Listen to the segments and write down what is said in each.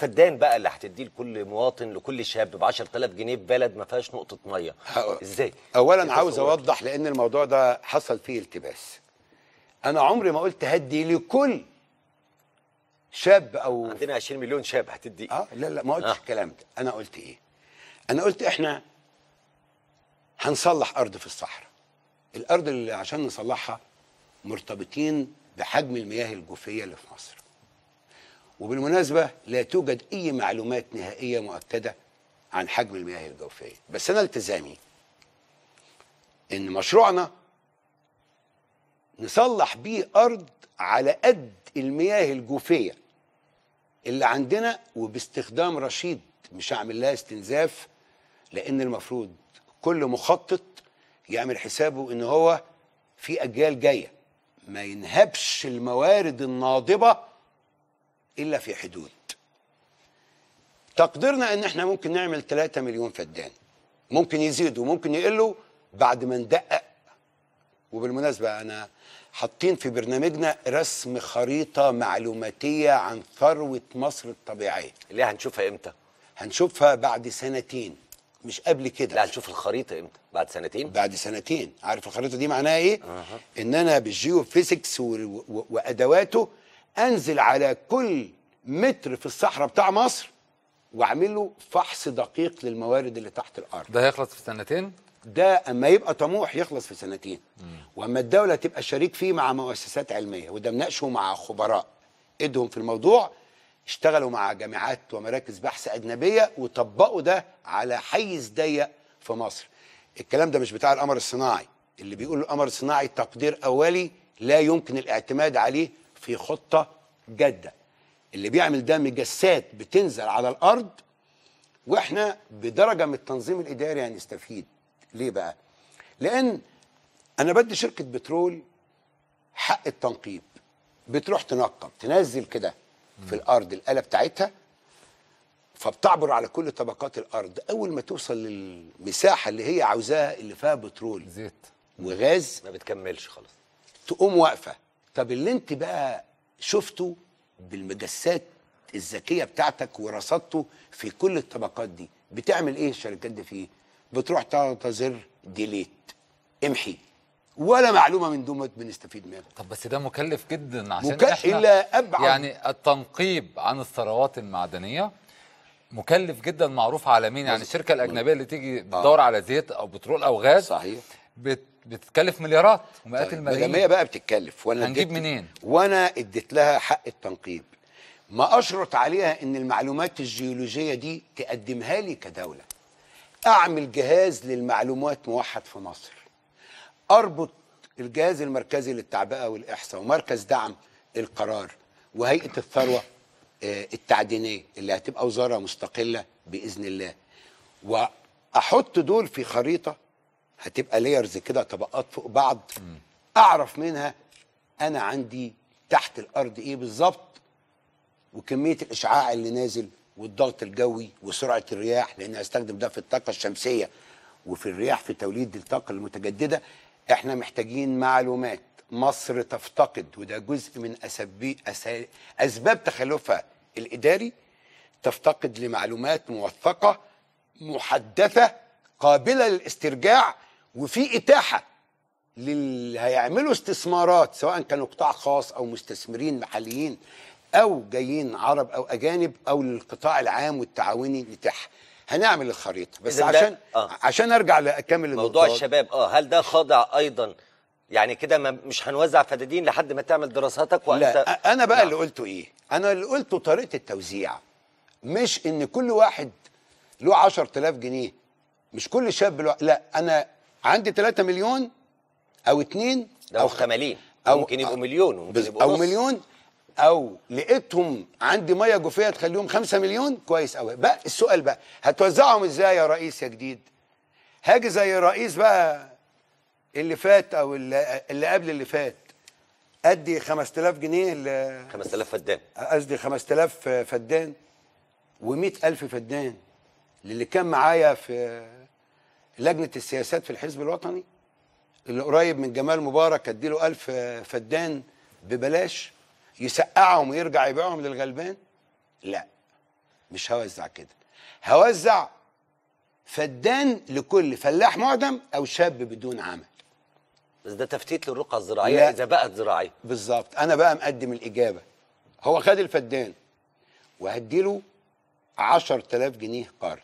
فدان بقى اللي هتديه لكل مواطن لكل شاب ب 10000 جنيه في بلد ما فيهاش نقطه ميه ازاي اولا إيه عاوز اوضح لان الموضوع ده حصل فيه التباس انا عمري ما قلت هدي لكل شاب او عندنا 20 مليون شاب هتدي اه لا لا ما قلتش آه. الكلام ده انا قلت ايه انا قلت احنا هنصلح ارض في الصحراء الارض اللي عشان نصلحها مرتبطين بحجم المياه الجوفيه اللي في مصر وبالمناسبة لا توجد أي معلومات نهائية مؤكدة عن حجم المياه الجوفية بس أنا التزامي إن مشروعنا نصلح بيه أرض على قد المياه الجوفية اللي عندنا وباستخدام رشيد مش هعمل لها استنزاف لأن المفروض كل مخطط يعمل حسابه إن هو في أجيال جاية ما ينهبش الموارد الناضبة إلا في حدود تقديرنا ان احنا ممكن نعمل 3 مليون فدان ممكن يزيدوا ممكن يقلوا بعد ما ندقق وبالمناسبة أنا حاطين في برنامجنا رسم خريطة معلوماتية عن ثروة مصر الطبيعية اللي هنشوفها إمتى؟ هنشوفها بعد سنتين مش قبل كده لا هنشوف الخريطة إمتى؟ بعد سنتين؟ بعد سنتين عارف الخريطة دي معناها إيه؟ أه. إن أنا بالجيوفيزكس و... و... وأدواته انزل على كل متر في الصحراء بتاع مصر واعمل له فحص دقيق للموارد اللي تحت الارض ده هيخلص في سنتين ده اما يبقى طموح يخلص في سنتين واما الدوله تبقى شريك فيه مع مؤسسات علميه وده مناقشه مع خبراء ايدهم في الموضوع اشتغلوا مع جامعات ومراكز بحث اجنبيه وطبقوا ده على حيز ضيق في مصر الكلام ده مش بتاع القمر الصناعي اللي بيقول القمر الصناعي تقدير اولي لا يمكن الاعتماد عليه في خطه جاده اللي بيعمل ده مجسات بتنزل على الارض واحنا بدرجه من التنظيم الاداري هنستفيد يعني ليه بقى لان انا بدي شركه بترول حق التنقيب بتروح تنقب تنزل كده في الارض الاله بتاعتها فبتعبر على كل طبقات الارض اول ما توصل للمساحه اللي هي عاوزاها اللي فيها بترول زيت وغاز ما بتكملش خلاص تقوم واقفه طب اللي انت بقى شفته بالمجسات الذكيه بتاعتك ورصدته في كل الطبقات دي بتعمل ايه الشركات دي في بتروح تضغط زر ديليت امحي ولا معلومه من ما بنستفيد منها طب بس ده مكلف جدا عشان مكلف احنا إلا أبعد يعني التنقيب عن الثروات المعدنيه مكلف جدا معروف عالميا يعني الشركه الاجنبيه اللي تيجي بتدور آه. على زيت او بترول او غاز صحيح بت بتتكلف مليارات ومئات طيب الملايين ما بقى بتتكلف وانا هنجيب منين وانا اديت لها حق التنقيب ما اشرط عليها ان المعلومات الجيولوجيه دي تقدمها لي كدوله اعمل جهاز للمعلومات موحد في مصر اربط الجهاز المركزي للتعبئه والاحصاء ومركز دعم القرار وهيئه الثروه آه، التعدينيه اللي هتبقى وزاره مستقله باذن الله واحط دول في خريطه هتبقى لايرز كده طبقات فوق بعض اعرف منها انا عندي تحت الارض ايه بالظبط وكميه الاشعاع اللي نازل والضغط الجوي وسرعه الرياح لان استخدم ده في الطاقه الشمسيه وفي الرياح في توليد الطاقه المتجدده احنا محتاجين معلومات مصر تفتقد وده جزء من أسبي اسباب تخلفها الاداري تفتقد لمعلومات موثقه محدثه قابله للاسترجاع وفي اتاحه للي هيعملوا استثمارات سواء كانوا قطاع خاص او مستثمرين محليين او جايين عرب او اجانب او للقطاع العام والتعاوني نتاح هنعمل الخريطه بس عشان آه. عشان ارجع لاكمل موضوع الشباب اه هل ده خاضع ايضا يعني كده مش هنوزع فدادين لحد ما تعمل دراساتك وانت لا انا بقى نعم. اللي قلته ايه انا اللي قلته طريقه التوزيع مش ان كل واحد له 10000 جنيه مش كل شاب له لا انا عندي 3 مليون او 2 او 80 او ممكن يبقوا مليون ممكن يبقوا او مليون او لقيتهم عندي ميه جوفيه تخليهم 5 مليون كويس قوي بقى السؤال بقى هتوزعهم ازاي يا رئيس يا جديد هاجي زي الرئيس بقى اللي فات او اللي, اللي قبل اللي فات ادي 5000 جنيه ل 5000 فدان قصدي 5000 فدان و100000 فدان للي كان معايا في لجنه السياسات في الحزب الوطني اللي قريب من جمال مبارك اديله ألف فدان ببلاش يسقعهم ويرجع يبيعهم للغلبان لا مش هوزع كده هوزع فدان لكل فلاح معدم او شاب بدون عمل بس ده تفتيت للرقعه الزراعيه اذا بقت زراعيه بالظبط انا بقى مقدم الاجابه هو خد الفدان وهديله 10000 جنيه قرض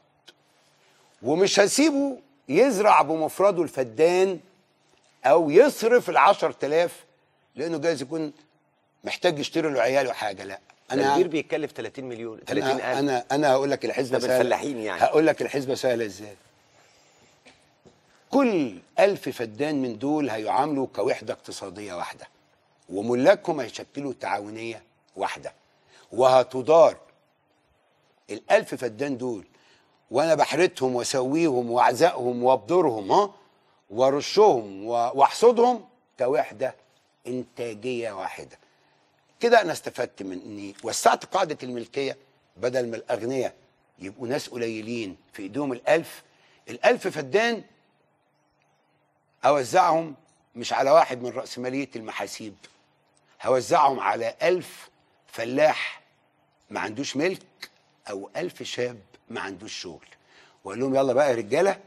ومش هسيبه يزرع بمفرده الفدان او يصرف ال 10000 لانه جايز يكون محتاج يشتري له عياله حاجه لا انا كبير بيتكلف 30 مليون 30000 انا انا هقول لك الحسبه سهله الفلاحين يعني هقول لك الحسبه سهله ازاي كل ألف فدان من دول هيعاملوا كوحدة اقتصادية واحدة وملاكهم هيشكلوا تعاونية واحدة وهتدار ال 1000 فدان دول وانا بحرتهم واسويهم واعزقهم وابدرهم ها وارشهم واحصدهم كوحده انتاجيه واحده كده انا استفدت من اني وسعت قاعده الملكيه بدل ما الاغنياء يبقوا ناس قليلين في ايديهم الالف الالف فدان اوزعهم مش على واحد من رأسمالية المحاسيب هوزعهم على ألف فلاح ما عندوش ملك او ألف شاب ما عندوش شغل واقول لهم يلا بقى يا رجاله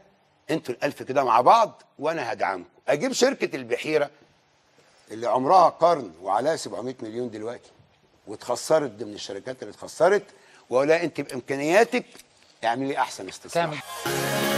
انتوا الألف كده مع بعض وانا هدعمكم اجيب شركه البحيره اللي عمرها قرن وعليها 700 مليون دلوقتي واتخسرت ضمن الشركات اللي اتخسرت واقول لها انت بامكانياتك اعملي احسن استثمار